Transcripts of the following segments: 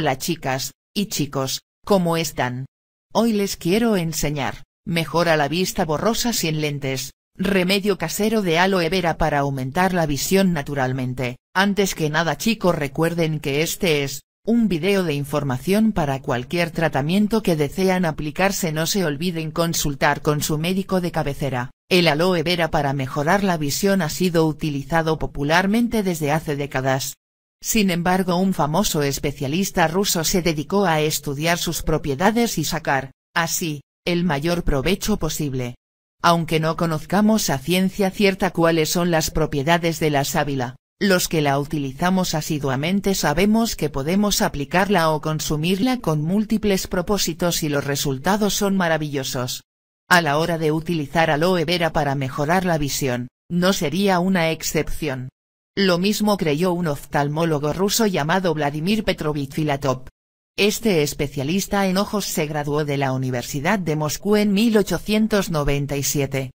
Hola chicas, y chicos, ¿cómo están? Hoy les quiero enseñar, mejora la vista borrosa sin lentes, remedio casero de aloe vera para aumentar la visión naturalmente. Antes que nada chicos recuerden que este es, un video de información para cualquier tratamiento que desean aplicarse no se olviden consultar con su médico de cabecera. El aloe vera para mejorar la visión ha sido utilizado popularmente desde hace décadas, sin embargo un famoso especialista ruso se dedicó a estudiar sus propiedades y sacar, así, el mayor provecho posible. Aunque no conozcamos a ciencia cierta cuáles son las propiedades de la sábila, los que la utilizamos asiduamente sabemos que podemos aplicarla o consumirla con múltiples propósitos y los resultados son maravillosos. A la hora de utilizar aloe vera para mejorar la visión, no sería una excepción. Lo mismo creyó un oftalmólogo ruso llamado Vladimir Petrovich Filatov. Este especialista en ojos se graduó de la Universidad de Moscú en 1897.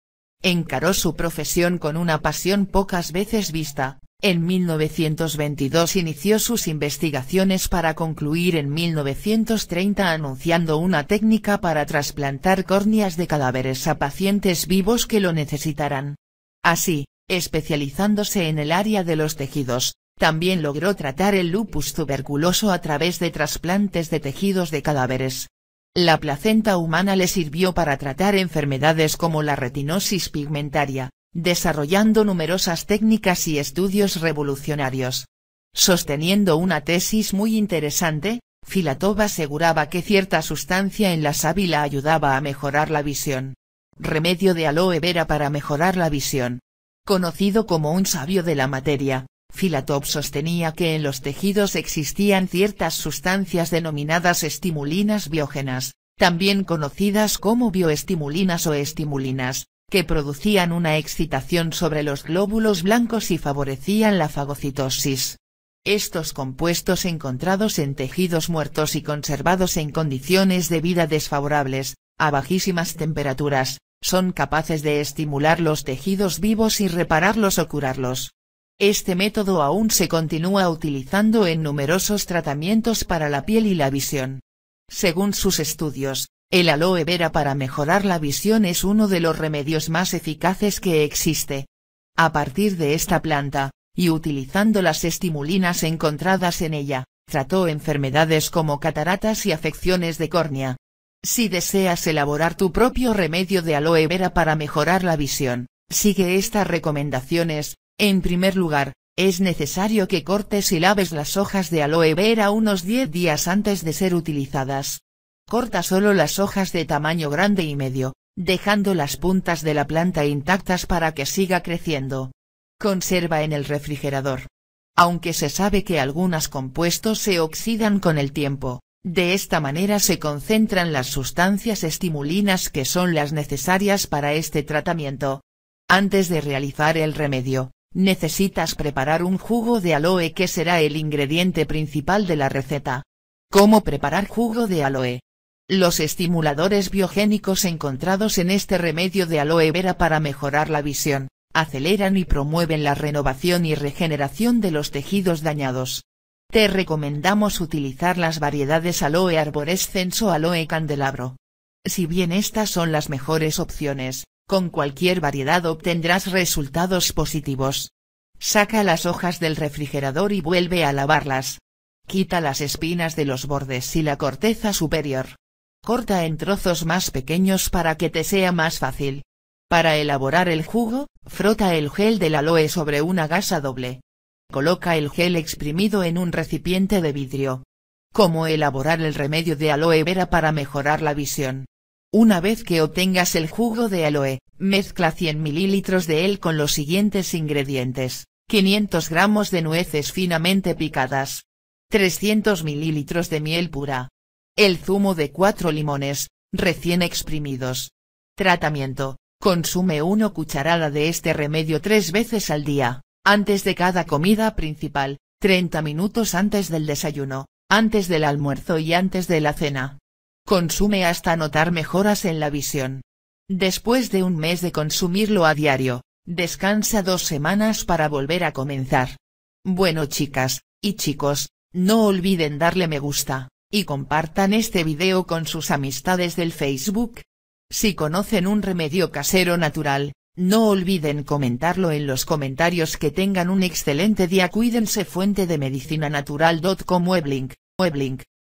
Encaró su profesión con una pasión pocas veces vista, en 1922 inició sus investigaciones para concluir en 1930 anunciando una técnica para trasplantar córneas de cadáveres a pacientes vivos que lo necesitaran. Así, especializándose en el área de los tejidos, también logró tratar el lupus tuberculoso a través de trasplantes de tejidos de cadáveres. La placenta humana le sirvió para tratar enfermedades como la retinosis pigmentaria, desarrollando numerosas técnicas y estudios revolucionarios. Sosteniendo una tesis muy interesante, Filatov aseguraba que cierta sustancia en la sábila ayudaba a mejorar la visión. Remedio de aloe vera para mejorar la visión. Conocido como un sabio de la materia, Filatop sostenía que en los tejidos existían ciertas sustancias denominadas estimulinas biógenas, también conocidas como bioestimulinas o estimulinas, que producían una excitación sobre los glóbulos blancos y favorecían la fagocitosis. Estos compuestos encontrados en tejidos muertos y conservados en condiciones de vida desfavorables, a bajísimas temperaturas, son capaces de estimular los tejidos vivos y repararlos o curarlos. Este método aún se continúa utilizando en numerosos tratamientos para la piel y la visión. Según sus estudios, el aloe vera para mejorar la visión es uno de los remedios más eficaces que existe. A partir de esta planta, y utilizando las estimulinas encontradas en ella, trató enfermedades como cataratas y afecciones de córnea. Si deseas elaborar tu propio remedio de aloe vera para mejorar la visión, sigue estas recomendaciones. En primer lugar, es necesario que cortes y laves las hojas de aloe vera unos 10 días antes de ser utilizadas. Corta solo las hojas de tamaño grande y medio, dejando las puntas de la planta intactas para que siga creciendo. Conserva en el refrigerador. Aunque se sabe que algunos compuestos se oxidan con el tiempo, de esta manera se concentran las sustancias estimulinas que son las necesarias para este tratamiento. Antes de realizar el remedio, necesitas preparar un jugo de aloe que será el ingrediente principal de la receta. ¿Cómo preparar jugo de aloe? Los estimuladores biogénicos encontrados en este remedio de aloe vera para mejorar la visión, aceleran y promueven la renovación y regeneración de los tejidos dañados. Te recomendamos utilizar las variedades aloe arborescens o aloe candelabro. Si bien estas son las mejores opciones, con cualquier variedad obtendrás resultados positivos. Saca las hojas del refrigerador y vuelve a lavarlas. Quita las espinas de los bordes y la corteza superior. Corta en trozos más pequeños para que te sea más fácil. Para elaborar el jugo, frota el gel del aloe sobre una gasa doble. Coloca el gel exprimido en un recipiente de vidrio. Cómo elaborar el remedio de aloe vera para mejorar la visión. Una vez que obtengas el jugo de aloe, mezcla 100 mililitros de él con los siguientes ingredientes, 500 gramos de nueces finamente picadas, 300 mililitros de miel pura, el zumo de 4 limones, recién exprimidos. Tratamiento, consume 1 cucharada de este remedio tres veces al día. Antes de cada comida principal, 30 minutos antes del desayuno, antes del almuerzo y antes de la cena. Consume hasta notar mejoras en la visión. Después de un mes de consumirlo a diario, descansa dos semanas para volver a comenzar. Bueno chicas, y chicos, no olviden darle me gusta, y compartan este video con sus amistades del Facebook. Si conocen un remedio casero natural, no olviden comentarlo en los comentarios que tengan un excelente día cuídense fuente de medicinanatural.com weblink, weblink.